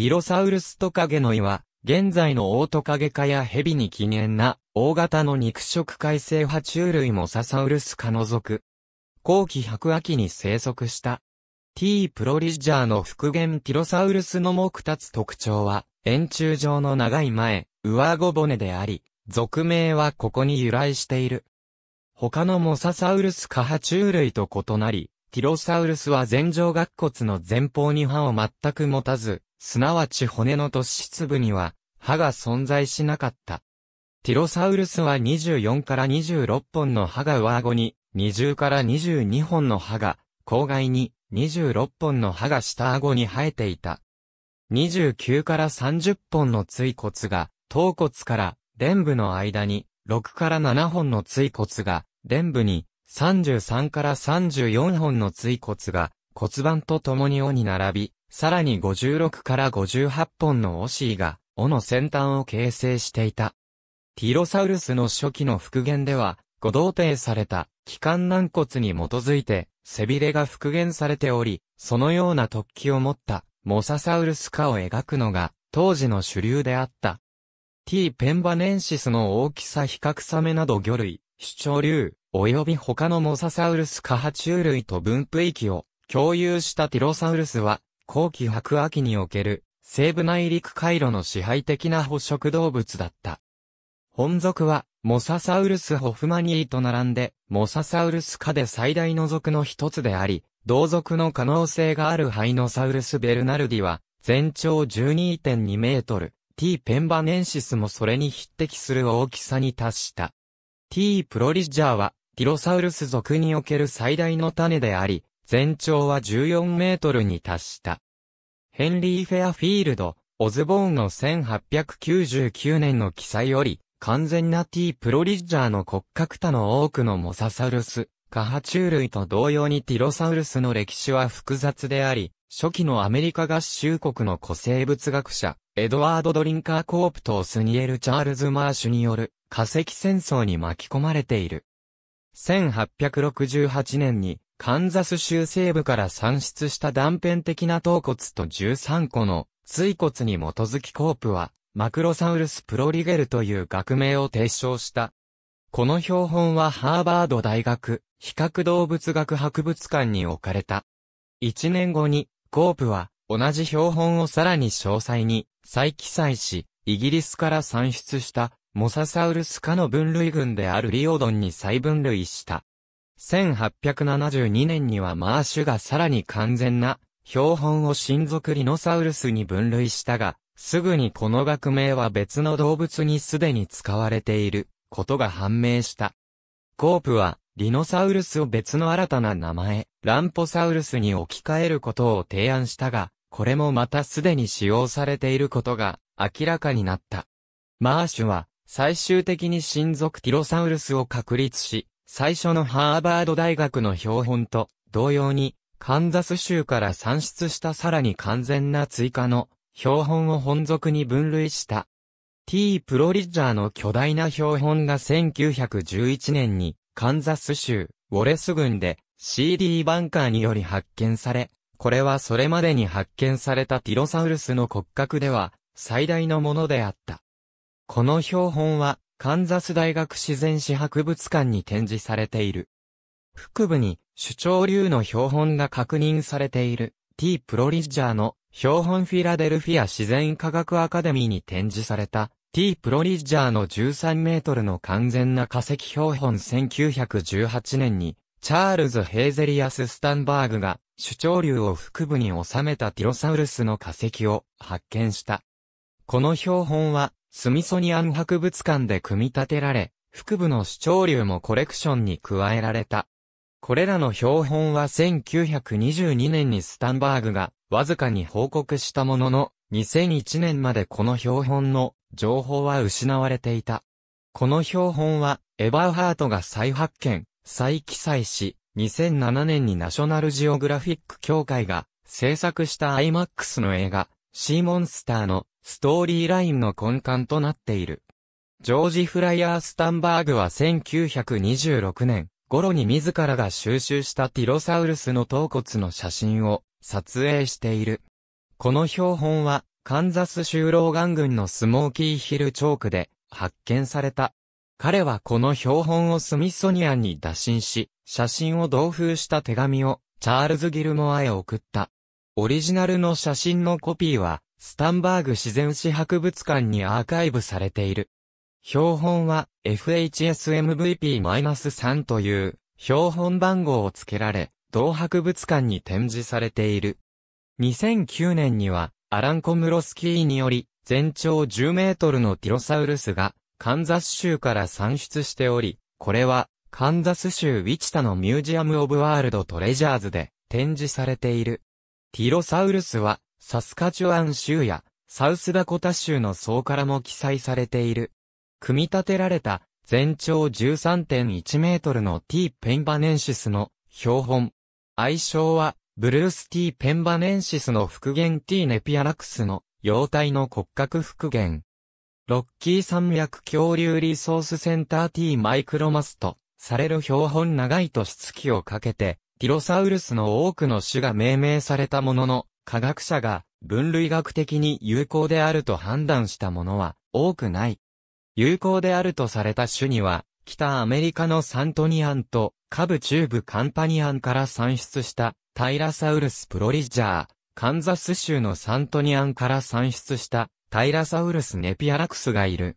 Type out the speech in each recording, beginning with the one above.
ティロサウルストカゲの胃は、現在のオオトカゲ科やヘビに起源な、大型の肉食海生爬虫類モササウルス科の属。後期白亜紀に生息した。T. プロリジャーの復元ティロサウルスの目立つ特徴は、円柱状の長い前、上顎骨であり、俗名はここに由来している。他のモササウルス科爬虫類と異なり、ティロサウルスは前上顎骨の前方に歯を全く持たず、すなわち骨の突出部には、歯が存在しなかった。ティロサウルスは24から26本の歯が上顎に、20から22本の歯が、口外に、26本の歯が下顎に生えていた。29から30本の椎骨が、頭骨から伝部の間に、6から7本の椎骨が、伝部に、33から34本の椎骨が、骨盤と共に尾に並び、さらに56から58本のオシーが、尾の先端を形成していた。ティロサウルスの初期の復元では、ご同定された、器官軟骨に基づいて、背びれが復元されており、そのような突起を持った、モササウルス化を描くのが、当時の主流であった。T. ペンバネンシスの大きさ比較サメなど魚類、主張竜、及び他のモササウルス科爬虫類と分布域を共有したティロサウルスは、後期白亜紀における西部内陸回路の支配的な捕食動物だった。本属はモササウルスホフマニーと並んでモササウルス科で最大の属の一つであり、同属の可能性があるハイノサウルスベルナルディは全長12.2メートル、T ペンバネンシスもそれに匹敵する大きさに達した。T プロリジャーはティロサウルス属における最大の種であり、全長は14メートルに達した。ヘンリー・フェアフィールド、オズボーンの1899年の記載より、完全な T プロリッジャーの骨格他の多くのモササウルス、カハチュウ類と同様にティロサウルスの歴史は複雑であり、初期のアメリカ合衆国の古生物学者、エドワード・ドリンカー・コープとスニエル・チャールズ・マーシュによる化石戦争に巻き込まれている。1868年にカンザス州西部から産出した断片的な頭骨と13個の椎骨に基づきコープは、マクロサウルス・プロリゲルという学名を提唱した。この標本はハーバード大学、比較動物学博物館に置かれた。1年後に、コープは、同じ標本をさらに詳細に再記載し、イギリスから産出したモササウルス科の分類群であるリオドンに再分類した。1872年にはマーシュがさらに完全な標本を親族リノサウルスに分類したが、すぐにこの学名は別の動物にすでに使われていることが判明した。コープは、リノサウルスを別の新たな名前、ランポサウルスに置き換えることを提案したが、これもまたすでに使用されていることが明らかになった。マーシュは最終的に親族ティロサウルスを確立し、最初のハーバード大学の標本と同様に、カンザス州から産出したさらに完全な追加の標本を本属に分類した。T. プロリッジャーの巨大な標本が1911年にカンザス州ウォレス郡で CD バンカーにより発見され、これはそれまでに発見されたティロサウルスの骨格では最大のものであった。この標本はカンザス大学自然史博物館に展示されている。腹部に主張流の標本が確認されている T. プロリッジャーの標本フィラデルフィア自然科学アカデミーに展示された T. プロリッジャーの13メートルの完全な化石標本1918年にチャールズ・ヘーゼリアス・スタンバーグが主張流を腹部に収めたティロサウルスの化石を発見した。この標本はスミソニアン博物館で組み立てられ、腹部の主張流もコレクションに加えられた。これらの標本は1922年にスタンバーグがわずかに報告したものの、2001年までこの標本の情報は失われていた。この標本はエバーハートが再発見、再記載し、2007年にナショナルジオグラフィック協会が制作した IMAX の映画、シーモンスターのストーリーラインの根幹となっている。ジョージ・フライヤー・スタンバーグは1926年頃に自らが収集したティロサウルスの頭骨の写真を撮影している。この標本はカンザス州老眼群のスモーキーヒルチョークで発見された。彼はこの標本をスミソニアンに打診し、写真を同封した手紙をチャールズ・ギルモアへ送った。オリジナルの写真のコピーはスタンバーグ自然史博物館にアーカイブされている。標本は FHSMVP-3 という標本番号を付けられ、同博物館に展示されている。2009年にはアラン・コムロスキーにより全長10メートルのティロサウルスがカンザス州から産出しており、これはカンザス州ウィチタのミュージアム・オブ・ワールド・トレジャーズで展示されている。ティロサウルスはサスカチュアン州やサウスダコタ州の層からも記載されている。組み立てられた全長13.1メートルの T ペンバネンシスの標本。愛称はブルース T ペンバネンシスの復元 T ネピアラクスの幼体の骨格復元。ロッキー山脈恐竜リソースセンター T マイクロマスとされる標本長い年月をかけて、ティロサウルスの多くの種が命名されたものの、科学者が分類学的に有効であると判断したものは多くない。有効であるとされた種には、北アメリカのサントニアンと下部中部カンパニアンから産出したタイラサウルスプロリジャー、カンザス州のサントニアンから産出したタイラサウルスネピアラクスがいる。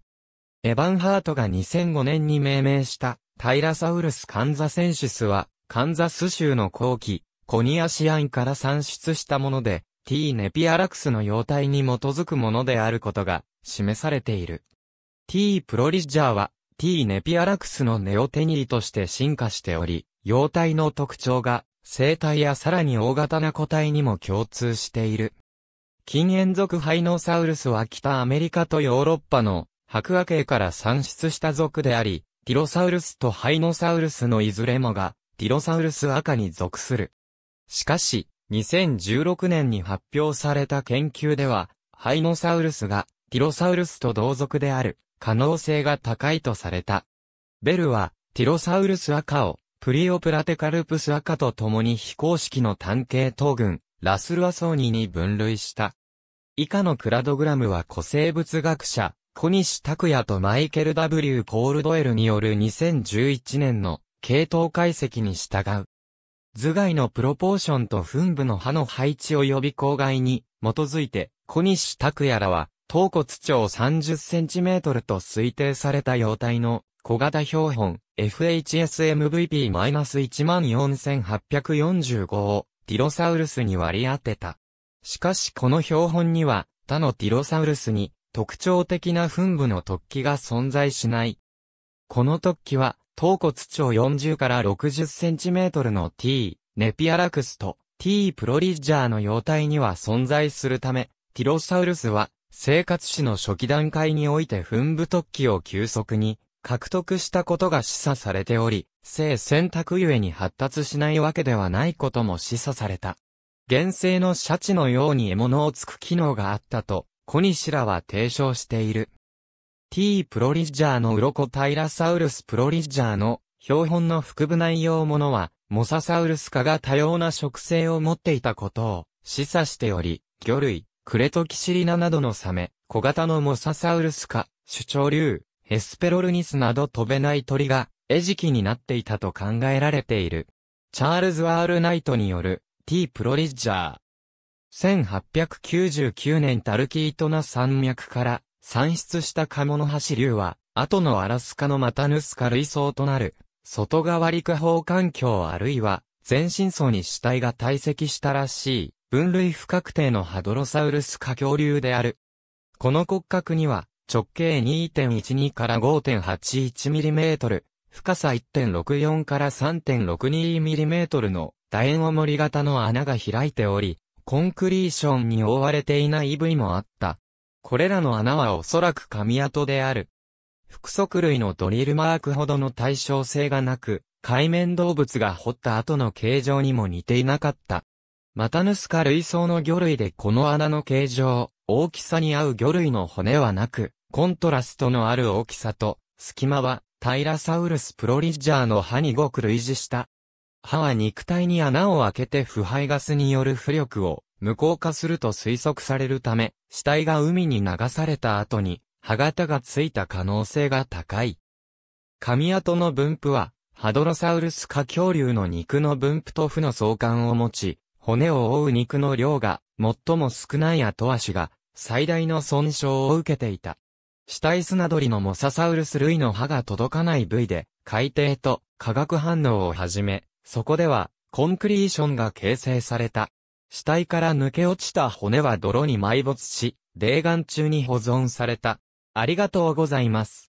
エヴァンハートが2005年に命名したタイラサウルスカンザセンシスはカンザス州の後期コニアシアンから産出したもので、T ネピアラクスの様態に基づくものであることが示されている。T プロリッジャーは T ネピアラクスのネオテニーとして進化しており、様態の特徴が生体やさらに大型な個体にも共通している。近縁属ハイノサウルスは北アメリカとヨーロッパの白亜系から産出した属であり、ティロサウルスとハイノサウルスのいずれもが、ティロサウルス赤に属する。しかし、2016年に発表された研究では、ハイノサウルスがティロサウルスと同族である可能性が高いとされた。ベルはティロサウルス赤をプリオプラテカルプス赤と共に非公式の単検等群ラスルアソーニに分類した。以下のクラドグラムは古生物学者、小西拓也とマイケル W. コールドエルによる2011年の系統解析に従う。頭蓋のプロポーションと噴部の歯の配置及び郊外に基づいて、小西拓也らは、頭骨長30センチメートルと推定された様態の小型標本 FHSMVP-14845 をティロサウルスに割り当てた。しかしこの標本には他のティロサウルスに特徴的な噴部の突起が存在しない。この突起は頭骨長40から60センチメートルの T、ネピアラクスと T プロリッジャーの様態には存在するため、ティロサウルスは生活史の初期段階において噴部突起を急速に獲得したことが示唆されており、性選択ゆえに発達しないわけではないことも示唆された。原生のシャチのように獲物をつく機能があったと、小西らは提唱している。T. プロリッジャーのウロコタイラサウルスプロリッジャーの標本の腹部内容ものは、モササウルス科が多様な植生を持っていたことを示唆しており、魚類、クレトキシリナなどのサメ、小型のモササウルス科、主張竜、ヘスペロルニスなど飛べない鳥が餌食になっていたと考えられている。チャールズ・アール・ナイトによる T. プロリッジャー。1899年タルキートナ山脈から産出したカモノハシ流は、後のアラスカのマタヌスカ類層となる、外側陸方環境あるいは、全身層に死体が堆積したらしい、分類不確定のハドロサウルス科恐竜である。この骨格には、直径2.12から 5.81mm、深さ1.64から 3.62mm の楕円重り型の穴が開いており、コンクリーションに覆われていない部位もあった。これらの穴はおそらく紙跡である。複足類のドリルマークほどの対称性がなく、海面動物が掘った後の形状にも似ていなかった。マタヌスカ類層の魚類でこの穴の形状、大きさに合う魚類の骨はなく、コントラストのある大きさと、隙間は、タイラサウルスプロリッジャーの歯にごく類似した。歯は肉体に穴を開けて腐敗ガスによる浮力を無効化すると推測されるため、死体が海に流された後に、歯型がついた可能性が高い。神跡の分布は、ハドロサウルス科恐竜の肉の分布と負の相関を持ち、骨を覆う肉の量が最も少ない後足が最大の損傷を受けていた。死体砂取りのモササウルス類の歯が届かない部位で海底と化学反応をはじめ、そこではコンクリーションが形成された。死体から抜け落ちた骨は泥に埋没し、霊岩中に保存された。ありがとうございます。